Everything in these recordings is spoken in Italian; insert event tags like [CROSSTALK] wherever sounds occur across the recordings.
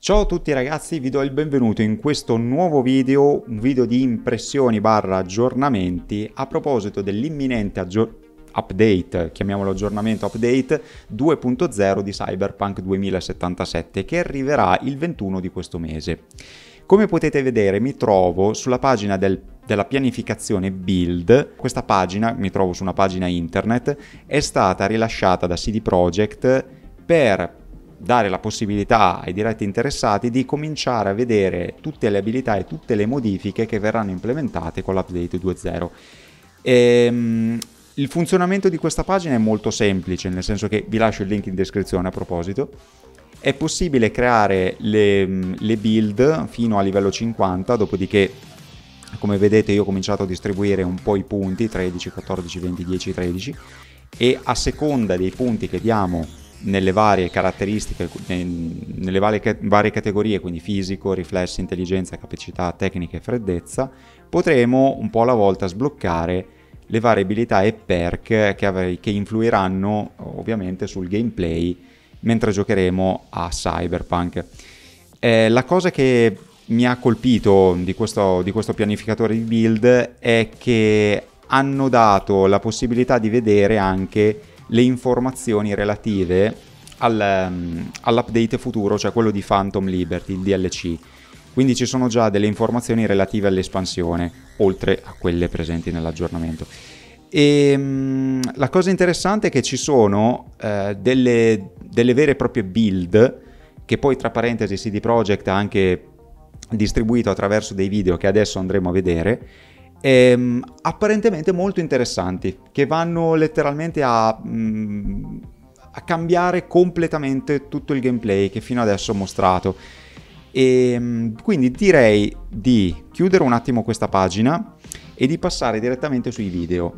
Ciao a tutti ragazzi, vi do il benvenuto in questo nuovo video, un video di impressioni barra aggiornamenti a proposito dell'imminente aggiornamento update, chiamiamolo aggiornamento update 2.0 di Cyberpunk 2077 che arriverà il 21 di questo mese. Come potete vedere mi trovo sulla pagina del, della pianificazione build, questa pagina, mi trovo su una pagina internet, è stata rilasciata da CD Projekt per dare la possibilità ai diretti interessati di cominciare a vedere tutte le abilità e tutte le modifiche che verranno implementate con l'update 2.0. Ehm, il funzionamento di questa pagina è molto semplice, nel senso che vi lascio il link in descrizione a proposito. È possibile creare le, le build fino a livello 50, dopodiché come vedete io ho cominciato a distribuire un po' i punti 13, 14, 20, 10, 13 e a seconda dei punti che diamo nelle varie caratteristiche, nelle varie, varie categorie, quindi fisico, riflessi, intelligenza, capacità, tecnica e freddezza, potremo un po' alla volta sbloccare le varie abilità e perk che, av- che influiranno ovviamente sul gameplay mentre giocheremo a Cyberpunk. Eh, la cosa che mi ha colpito di questo, di questo pianificatore di build è che hanno dato la possibilità di vedere anche le informazioni relative al, um, all'update futuro, cioè quello di Phantom Liberty, il DLC. Quindi ci sono già delle informazioni relative all'espansione, oltre a quelle presenti nell'aggiornamento. E, um, la cosa interessante è che ci sono uh, delle, delle vere e proprie build, che poi tra parentesi CD Projekt ha anche distribuito attraverso dei video che adesso andremo a vedere, ehm, apparentemente molto interessanti, che vanno letteralmente a, mh, mm, a cambiare completamente tutto il gameplay che fino adesso ho mostrato. E, ehm, quindi direi di chiudere un attimo questa pagina e di passare direttamente sui video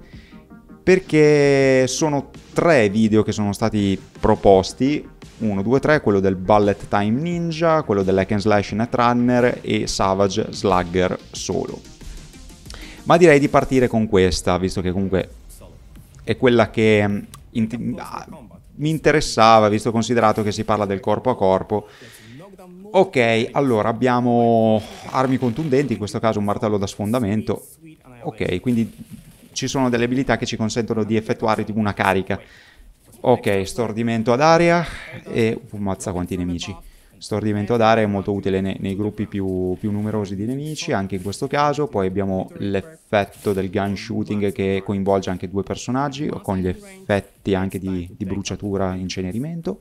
perché sono tre video che sono stati proposti 1, 2, 3, quello del Bullet Time Ninja, quello dell'Hack and Slash Netrunner e Savage Slugger solo ma direi di partire con questa, visto che comunque è quella che mm, in ah, mi interessava, visto considerato che si parla del corpo a corpo. Ok, allora abbiamo armi contundenti, in questo caso un martello da sfondamento. Ok, quindi ci sono delle abilità che ci consentono di effettuare tipo una carica. Ok, stordimento ad aria e uh, mazza quanti nemici stordimento ordimento d'area è molto utile nei, nei gruppi più, più, numerosi di nemici, anche in questo caso. Poi abbiamo l'effetto del gun shooting che coinvolge anche due personaggi, con gli effetti anche di, di bruciatura e incenerimento.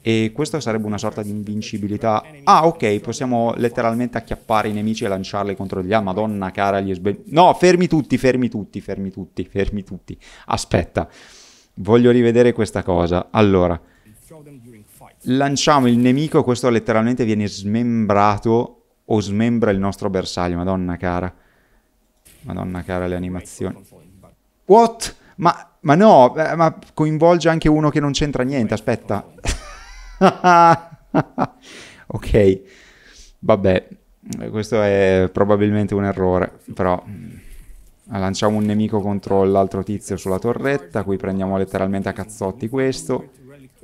E questo sarebbe una sorta di invincibilità. Ah, ok, possiamo letteralmente acchiappare i nemici e lanciarli contro gli... Ah, madonna cara, gli esbe... No, fermi tutti, fermi tutti, fermi tutti, fermi tutti. Aspetta, voglio rivedere questa cosa. Allora lanciamo il nemico e questo letteralmente viene smembrato o smembra il nostro bersaglio. Madonna cara. Madonna cara le animazioni. What? Ma, ma no, eh, ma coinvolge anche uno che non c'entra niente, aspetta. [LAUGHS] ok, vabbè, questo è probabilmente un errore, però mm, lanciamo un nemico contro l'altro tizio sulla torretta, qui prendiamo letteralmente a cazzotti questo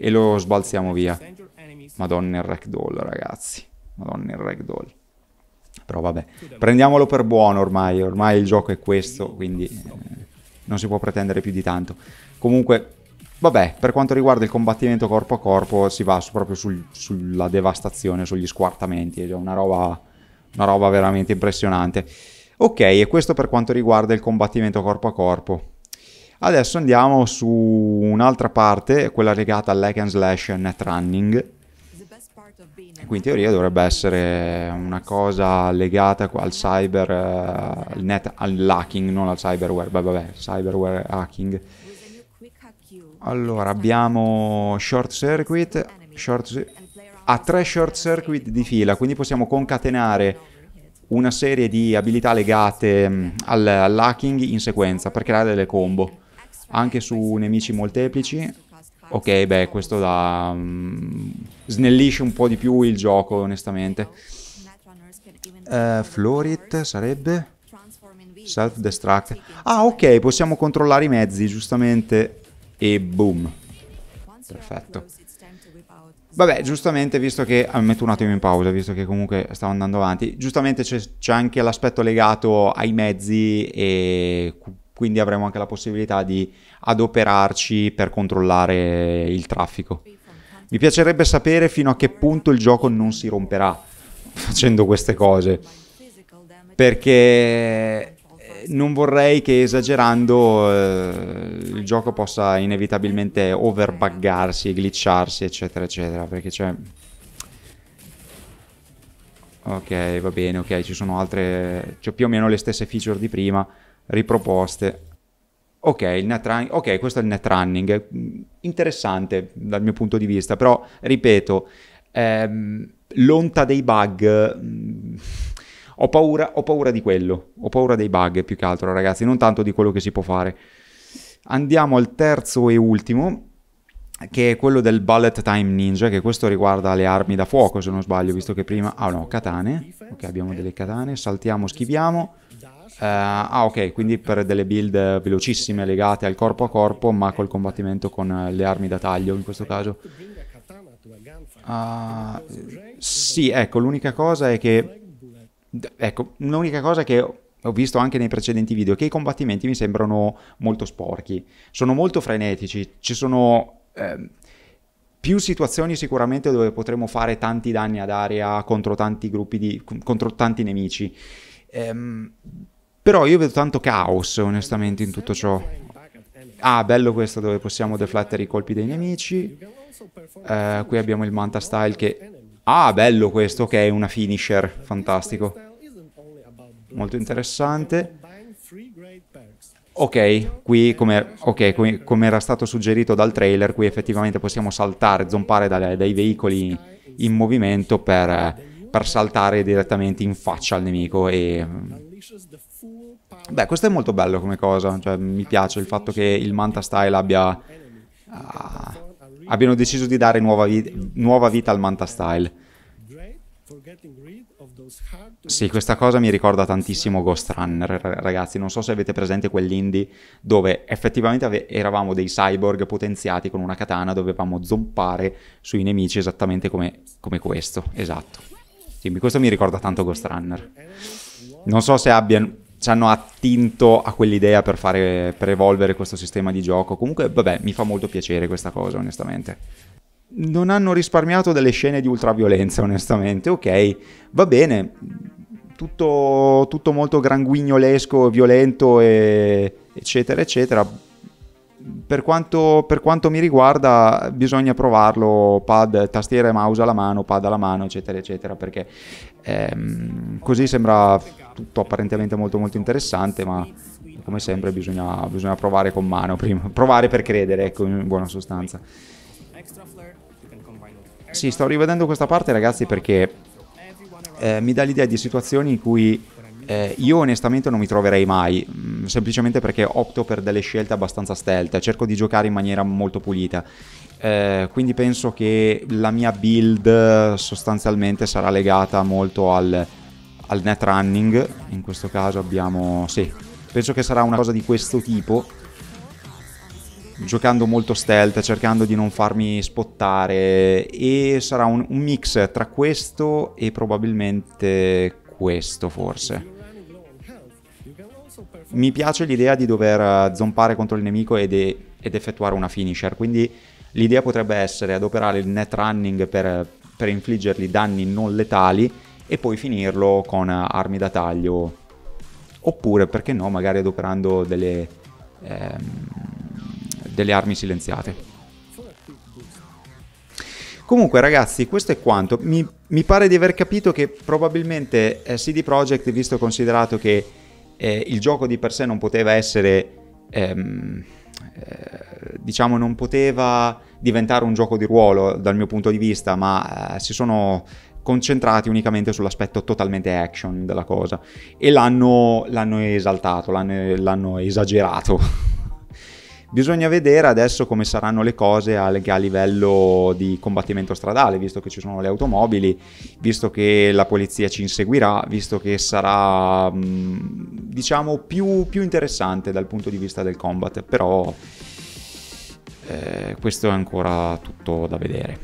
e lo sbalziamo via. Madonna il ragdoll, ragazzi. Madonna il ragdoll. Però vabbè, prendiamolo per buono ormai, ormai il gioco è questo, quindi eh, non si può pretendere più di tanto. Comunque, vabbè, per quanto riguarda il combattimento corpo a corpo si va su, proprio sul, sulla devastazione, sugli squartamenti, è una roba, una roba veramente impressionante. Ok, e questo per quanto riguarda il combattimento corpo a corpo. Adesso andiamo su un'altra parte, quella legata all'hack and slash net running. Qui in teoria dovrebbe essere una cosa legata al cyber, eh, al net, all'hacking, non al cyberware, beh, vabbè, cyberware hacking. Allora, abbiamo short circuit, short, ha tre short circuit di fila, quindi possiamo concatenare una serie di abilità legate mm, all'hacking in sequenza per creare delle combo anche su nemici molteplici. Ok, beh, questo da, um, mm, snellisce un po' di più il gioco, onestamente. Uh, Florit sarebbe? Self-destruct. Ah, ok, possiamo controllare i mezzi, giustamente. E boom. Perfetto. Vabbè, giustamente, visto che... Ah, metto un attimo in pausa, visto che comunque stavo andando avanti. Giustamente c'è anche l'aspetto legato ai mezzi e quindi avremo anche la possibilità di adoperarci per controllare il traffico. Mi piacerebbe sapere fino a che punto il gioco non si romperà [LAUGHS] facendo queste cose, perché eh, non vorrei che esagerando eh, il gioco possa inevitabilmente overbuggarsi, glitcharsi, eccetera, eccetera, perché c'è... Ok, va bene, ok, ci sono altre... C'ho più o meno le stesse feature di prima, riproposte. Ok, il net run- ok, questo è il net running, mm, interessante dal mio punto di vista, però ripeto, ehm, l'onta dei bug, mm, ho, paura, ho paura di quello, ho paura dei bug più che altro ragazzi, non tanto di quello che si può fare. Andiamo al terzo e ultimo, che è quello del Bullet Time Ninja, che questo riguarda le armi da fuoco, se non sbaglio, visto che prima... Ah no, katane, ok, abbiamo delle katane, saltiamo, schiviamo. Uh, ah ok, quindi per delle build velocissime legate al corpo a corpo, ma col combattimento con eh, le armi da taglio in questo caso. Uh, sì, ecco, l'unica cosa è che... Ecco, l'unica cosa è che ho visto anche nei precedenti video, che i combattimenti mi sembrano molto sporchi. Sono molto frenetici, ci sono ehm, più situazioni sicuramente dove potremo fare tanti danni ad aria contro tanti gruppi di, contro tanti nemici. Ehm, però io vedo tanto caos onestamente in tutto ciò. Ah, bello questo dove possiamo deflettere i colpi dei nemici. Eh, qui abbiamo il Manta Style che... Ah, bello questo che è una finisher, fantastico. Molto interessante. Ok, qui come, okay, qui, come era stato suggerito dal trailer, qui effettivamente possiamo saltare, zompare dai, dai veicoli in movimento per, per saltare direttamente in faccia al nemico e Beh, questo è molto bello come cosa, cioè, mi piace il fatto che il Manta Style abbia, uh, abbiano deciso di dare nuova, vi nuova vita al Manta Style. Sì, questa cosa mi ricorda tantissimo Ghost Runner, ragazzi. Non so se avete presente quell'indie dove effettivamente ave- eravamo dei cyborg potenziati con una katana, dovevamo zompare sui nemici esattamente come, come questo. Esatto. Sì, questo mi ricorda tanto Ghost Runner. Non so se abbiano ci hanno attinto a quell'idea per, fare, per evolvere questo sistema di gioco. Comunque, vabbè, mi fa molto piacere questa cosa, onestamente non hanno risparmiato delle scene di ultraviolenza, onestamente. Ok, va bene, tutto, tutto molto granguignolesco, violento, e eccetera, eccetera. Per quanto, per quanto, mi riguarda, bisogna provarlo pad, tastiera e mouse alla mano, pad alla mano, eccetera, eccetera, perché ehm, così sembra tutto apparentemente molto, molto interessante, ma come sempre bisogna, bisogna provare con mano prima, provare per credere, ecco, in buona sostanza. Sì, sto rivedendo questa parte ragazzi perché eh, mi dà l'idea di situazioni in cui eh, io onestamente non mi troverei mai, mh, mm, semplicemente perché opto per delle scelte abbastanza stealth, cerco di giocare in maniera molto pulita. Eh, quindi penso che la mia build sostanzialmente sarà legata molto al, al net running, in questo caso abbiamo... sì, penso che sarà una cosa di questo tipo giocando molto stealth, cercando di non farmi spottare e sarà un, un mix tra questo e probabilmente questo forse. Mi piace l'idea di dover eh, zompare contro il nemico ed, e- ed effettuare una finisher, quindi l'idea potrebbe essere adoperare il net running per, per infliggergli danni non letali e poi finirlo con armi da taglio, oppure perché no, magari adoperando delle, ehm, delle armi silenziate. Comunque ragazzi, questo è quanto. Mi, mi pare di aver capito che probabilmente eh, CD Projekt, visto e considerato che eh, il gioco di per sé non poteva essere, ehm, eh, diciamo, non poteva diventare un gioco di ruolo dal mio punto di vista, ma eh, si sono concentrati unicamente sull'aspetto totalmente action della cosa e l'hanno, l'hanno esaltato, l'hanno, l'hanno esagerato. Bisogna vedere adesso come saranno le cose anche a livello di combattimento stradale, visto che ci sono le automobili, visto che la polizia ci inseguirà, visto che sarà mm, diciamo più, più interessante dal punto di vista del combat, però eh, questo è ancora tutto da vedere.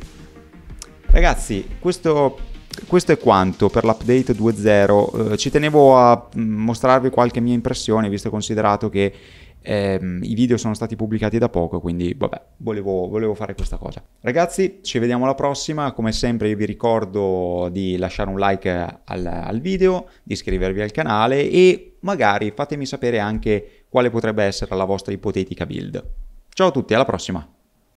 Ragazzi, questo questo è quanto per l'update 2.0. Eh, ci tenevo a mm, mostrarvi qualche mia impressione, visto e considerato che ehm, i video sono stati pubblicati da poco, quindi vabbè, volevo, volevo fare questa cosa. Ragazzi, ci vediamo alla prossima. Come sempre io vi ricordo di lasciare un like al, al video, di iscrivervi al canale e magari fatemi sapere anche quale potrebbe essere la vostra ipotetica build. Ciao a tutti, alla prossima!